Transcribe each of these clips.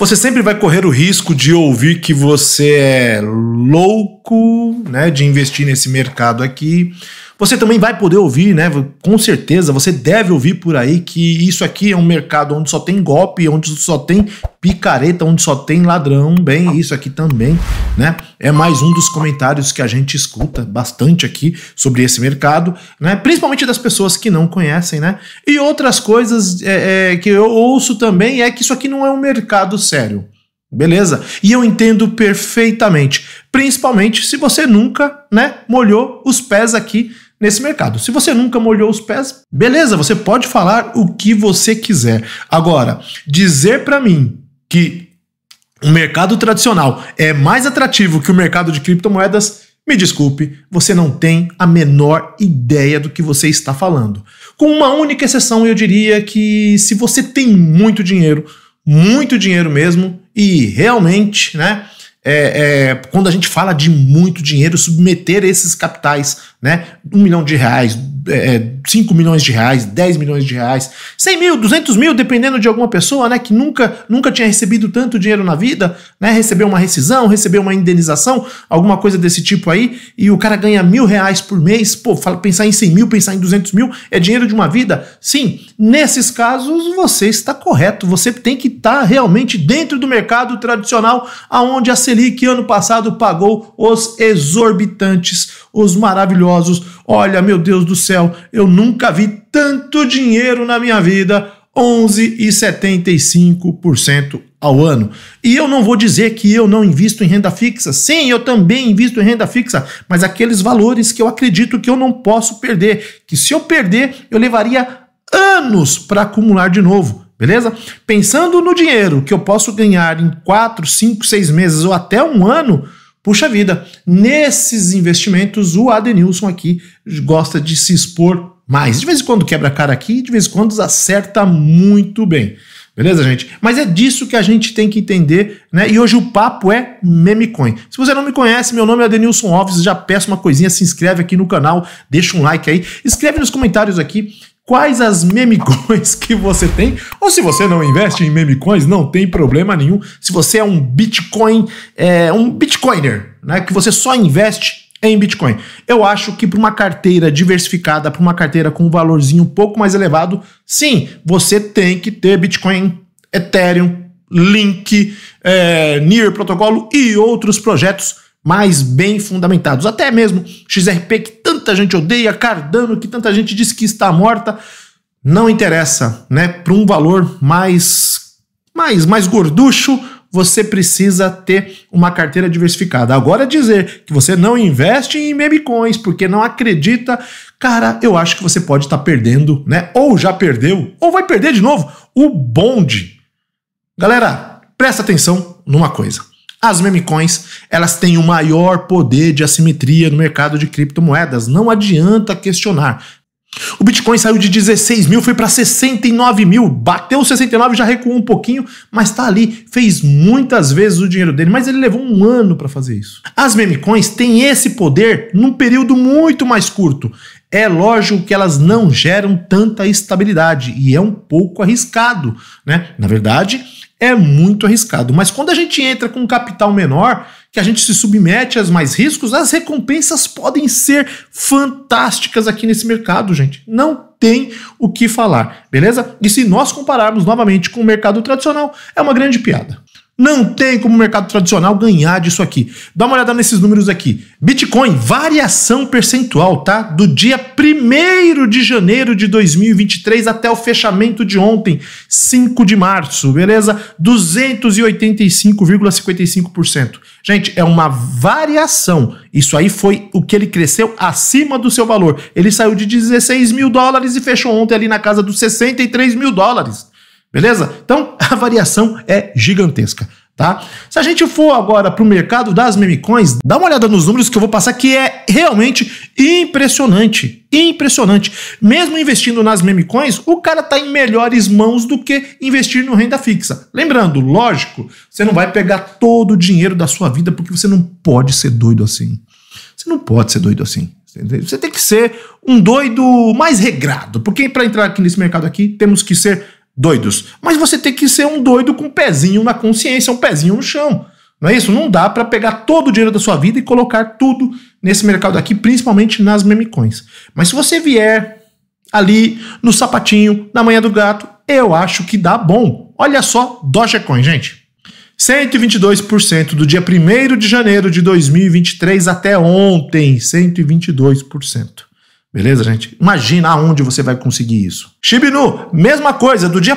Você sempre vai correr o risco de ouvir que você é louco, né, de investir nesse mercado aqui, você também vai poder ouvir, né? Com certeza, você deve ouvir por aí que isso aqui é um mercado onde só tem golpe, onde só tem picareta, onde só tem ladrão. Bem, isso aqui também, né? É mais um dos comentários que a gente escuta bastante aqui sobre esse mercado, né? Principalmente das pessoas que não conhecem, né? E outras coisas é, é, que eu ouço também é que isso aqui não é um mercado sério. Beleza? E eu entendo perfeitamente, principalmente se você nunca, né, molhou os pés aqui nesse mercado. Se você nunca molhou os pés, beleza, você pode falar o que você quiser. Agora, dizer para mim que o mercado tradicional é mais atrativo que o mercado de criptomoedas, me desculpe, você não tem a menor ideia do que você está falando. Com uma única exceção, eu diria que se você tem muito dinheiro, muito dinheiro mesmo, e realmente, né? é, é, quando a gente fala de muito dinheiro, submeter esses capitais, né? Um milhão de reais, é, 5 é, milhões de reais, 10 milhões de reais, 100 mil, 200 mil, dependendo de alguma pessoa, né, que nunca, nunca tinha recebido tanto dinheiro na vida, né, recebeu uma rescisão, recebeu uma indenização, alguma coisa desse tipo aí, e o cara ganha mil reais por mês, pô, fala, pensar em 100 mil, pensar em 200 mil, é dinheiro de uma vida? Sim, nesses casos você está correto, você tem que estar tá realmente dentro do mercado tradicional, aonde a Selic ano passado pagou os exorbitantes, os maravilhosos Olha, meu Deus do céu, eu nunca vi tanto dinheiro na minha vida, 11,75% ao ano. E eu não vou dizer que eu não invisto em renda fixa. Sim, eu também invisto em renda fixa, mas aqueles valores que eu acredito que eu não posso perder, que se eu perder, eu levaria anos para acumular de novo. Beleza? Pensando no dinheiro que eu posso ganhar em 4, 5, 6 meses ou até um ano, puxa vida, nesses investimentos o Adenilson aqui gosta de se expor mais. De vez em quando quebra a cara aqui, de vez em quando acerta muito bem. Beleza, gente? Mas é disso que a gente tem que entender, né? E hoje o papo é Memecoin. Se você não me conhece, meu nome é Denilson Alves, já peço uma coisinha, se inscreve aqui no canal, deixa um like aí, escreve nos comentários aqui quais as memecoins que você tem. Ou se você não investe em memecoins, não tem problema nenhum. Se você é um Bitcoin, é, um Bitcoiner, né? Que você só investe em Bitcoin. Eu acho que para uma carteira diversificada, para uma carteira com um valorzinho um pouco mais elevado, sim, você tem que ter Bitcoin, Ethereum, Link, é, Near Protocolo e outros projetos mais bem fundamentados. Até mesmo XRP, que tanta gente odeia, Cardano, que tanta gente diz que está morta, não interessa, né? Para um valor mais, mais, mais gorducho, você precisa ter uma carteira diversificada. Agora dizer que você não investe em meme coins porque não acredita, cara, eu acho que você pode estar tá perdendo, né? Ou já perdeu, ou vai perder de novo o bonde. Galera, presta atenção numa coisa. As meme coins, elas têm o maior poder de assimetria no mercado de criptomoedas, não adianta questionar. O Bitcoin saiu de 16 mil, foi para 69 mil, bateu 69, já recuou um pouquinho, mas está ali, fez muitas vezes o dinheiro dele, mas ele levou um ano para fazer isso. As memecoins têm esse poder num período muito mais curto. É lógico que elas não geram tanta estabilidade e é um pouco arriscado, né? Na verdade, é muito arriscado. Mas quando a gente entra com um capital menor, que a gente se submete a mais riscos, as recompensas podem ser fantásticas aqui nesse mercado, gente. Não tem o que falar, beleza? E se nós compararmos novamente com o mercado tradicional, é uma grande piada. Não tem como o mercado tradicional ganhar disso aqui. Dá uma olhada nesses números aqui. Bitcoin, variação percentual, tá? Do dia 1 de janeiro de 2023 até o fechamento de ontem, 5 de março, beleza? 285,55%. Gente, é uma variação. Isso aí foi o que ele cresceu acima do seu valor. Ele saiu de 16 mil dólares e fechou ontem ali na casa dos 63 mil dólares. Beleza? Então a variação é gigantesca. Tá? Se a gente for agora para o mercado das memecoins, dá uma olhada nos números que eu vou passar que é realmente impressionante, impressionante. Mesmo investindo nas memecoins, o cara está em melhores mãos do que investir no renda fixa. Lembrando, lógico, você não vai pegar todo o dinheiro da sua vida porque você não pode ser doido assim. Você não pode ser doido assim. Você tem que ser um doido mais regrado, porque para entrar aqui nesse mercado aqui, temos que ser doidos. Mas você tem que ser um doido com um pezinho na consciência, um pezinho no chão. Não é isso? Não dá para pegar todo o dinheiro da sua vida e colocar tudo nesse mercado aqui, principalmente nas memicões. Mas se você vier ali no sapatinho, na manhã do gato, eu acho que dá bom. Olha só Dogecoin, gente. 122% do dia 1 de janeiro de 2023 até ontem, 122%. Beleza, gente? Imagina aonde você vai conseguir isso. Shibinu, mesma coisa, do dia 1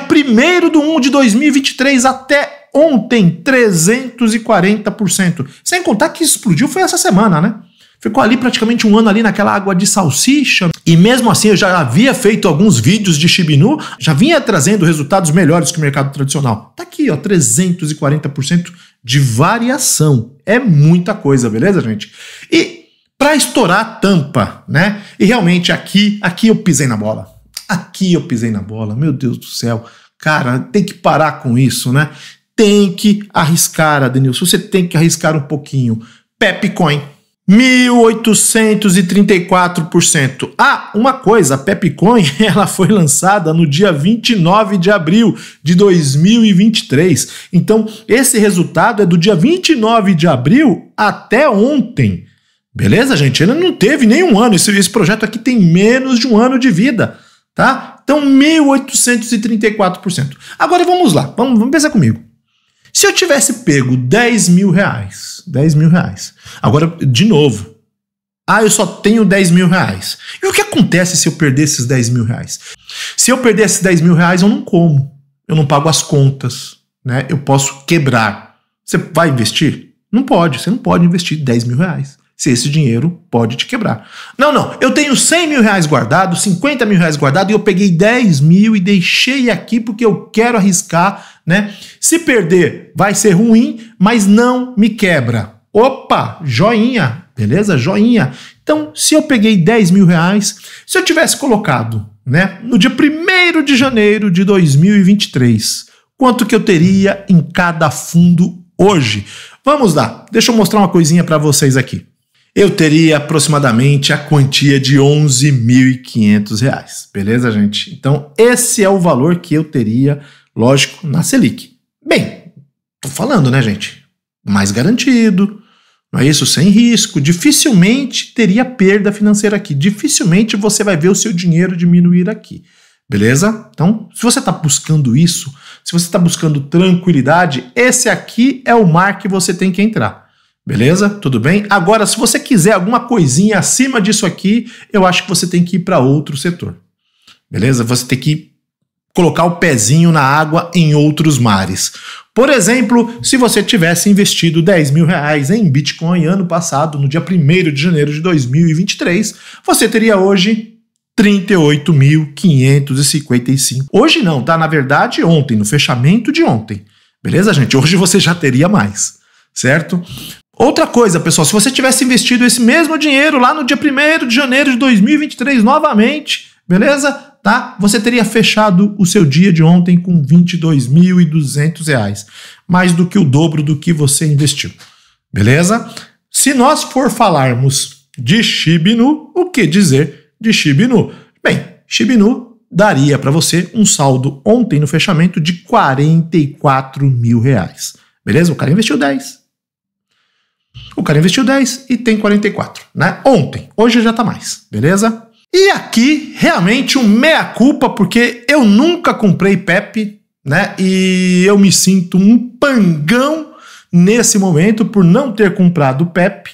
de 1 de 2023 até ontem 340%. Sem contar que explodiu foi essa semana, né? Ficou ali praticamente um ano ali naquela água de salsicha. E mesmo assim eu já havia feito alguns vídeos de Shibinu, já vinha trazendo resultados melhores que o mercado tradicional. Tá aqui, ó, 340% de variação. É muita coisa, beleza, gente? E para estourar a tampa, né? E realmente aqui, aqui eu pisei na bola. Aqui eu pisei na bola. Meu Deus do céu. Cara, tem que parar com isso, né? Tem que arriscar, Adenilson. Você tem que arriscar um pouquinho. Pepcoin, 1.834%. Ah, uma coisa, a Pepcoin ela foi lançada no dia 29 de abril de 2023. Então, esse resultado é do dia 29 de abril até ontem. Beleza, gente? Ele não teve nem um ano. Esse, esse projeto aqui tem menos de um ano de vida, tá? Então, 1.834%. Agora vamos lá, vamos, vamos pensar comigo. Se eu tivesse pego 10 mil reais, 10 mil reais. Agora, de novo. Ah, eu só tenho 10 mil reais. E o que acontece se eu perder esses 10 mil reais? Se eu perder esses 10 mil reais, eu não como. Eu não pago as contas. Né? Eu posso quebrar. Você vai investir? Não pode. Você não pode investir 10 mil reais se esse dinheiro pode te quebrar. Não, não, eu tenho 100 mil reais guardado, 50 mil reais guardado e eu peguei 10 mil e deixei aqui porque eu quero arriscar, né? Se perder, vai ser ruim, mas não me quebra. Opa, joinha, beleza? Joinha. Então, se eu peguei 10 mil reais, se eu tivesse colocado, né, no dia 1 de janeiro de 2023, quanto que eu teria em cada fundo hoje? Vamos lá, deixa eu mostrar uma coisinha para vocês aqui eu teria aproximadamente a quantia de 11.500 reais, beleza, gente? Então, esse é o valor que eu teria, lógico, na Selic. Bem, tô falando, né, gente? Mais garantido, não é isso? Sem risco. Dificilmente teria perda financeira aqui. Dificilmente você vai ver o seu dinheiro diminuir aqui. Beleza? Então, se você está buscando isso, se você está buscando tranquilidade, esse aqui é o mar que você tem que entrar. Beleza? Tudo bem? Agora, se você quiser alguma coisinha acima disso aqui, eu acho que você tem que ir para outro setor. Beleza? Você tem que colocar o pezinho na água em outros mares. Por exemplo, se você tivesse investido 10 mil reais em Bitcoin ano passado, no dia 1 de janeiro de 2023, você teria hoje 38.555. Hoje não, tá? Na verdade, ontem, no fechamento de ontem. Beleza, gente? Hoje você já teria mais, certo? Outra coisa, pessoal, se você tivesse investido esse mesmo dinheiro lá no dia 1 de janeiro de 2023 novamente, beleza? Tá? Você teria fechado o seu dia de ontem com R$ 22.200, mais do que o dobro do que você investiu. Beleza? Se nós for falarmos de Shibinu, o que dizer de Shibinu? Bem, Shibinu daria para você um saldo ontem no fechamento de R$ mil reais. Beleza? O cara investiu 10, o cara investiu 10 e tem 44, né? Ontem, hoje já tá mais, beleza? E aqui, realmente, um meia-culpa, porque eu nunca comprei PEP, né? E eu me sinto um pangão nesse momento por não ter comprado PEP,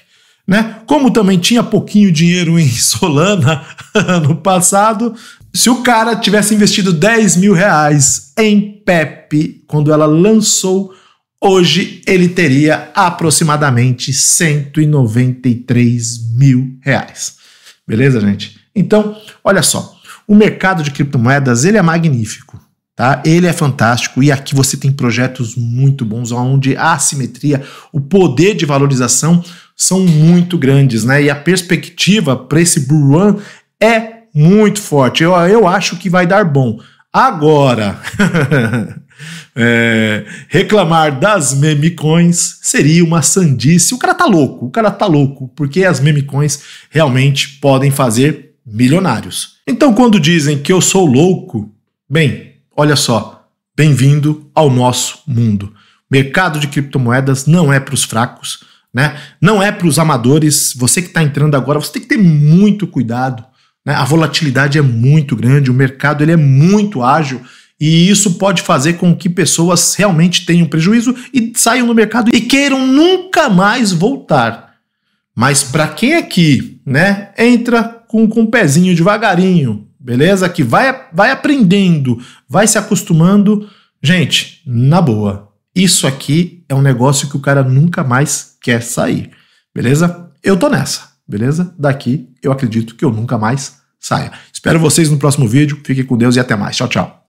né? Como também tinha pouquinho dinheiro em Solana no passado, se o cara tivesse investido 10 mil reais em PEP quando ela lançou hoje ele teria aproximadamente 193 mil reais. Beleza, gente? Então, olha só, o mercado de criptomoedas ele é magnífico. Tá? Ele é fantástico e aqui você tem projetos muito bons, onde a assimetria, o poder de valorização são muito grandes, né? E a perspectiva para esse bull é muito forte. Eu, eu acho que vai dar bom. Agora, É, reclamar das memicões seria uma sandice. O cara tá louco, o cara tá louco, porque as memicões realmente podem fazer milionários. Então, quando dizem que eu sou louco, bem, olha só, bem-vindo ao nosso mundo. mercado de criptomoedas não é para os fracos, né? Não é para os amadores. Você que está entrando agora, você tem que ter muito cuidado. Né? A volatilidade é muito grande, o mercado ele é muito ágil. E isso pode fazer com que pessoas realmente tenham prejuízo e saiam do mercado e queiram nunca mais voltar. Mas para quem aqui, né, entra com, com um pezinho devagarinho, beleza? Que vai, vai aprendendo, vai se acostumando. Gente, na boa, isso aqui é um negócio que o cara nunca mais quer sair, beleza? Eu tô nessa, beleza? Daqui eu acredito que eu nunca mais saia. Espero vocês no próximo vídeo. Fiquem com Deus e até mais. Tchau, tchau.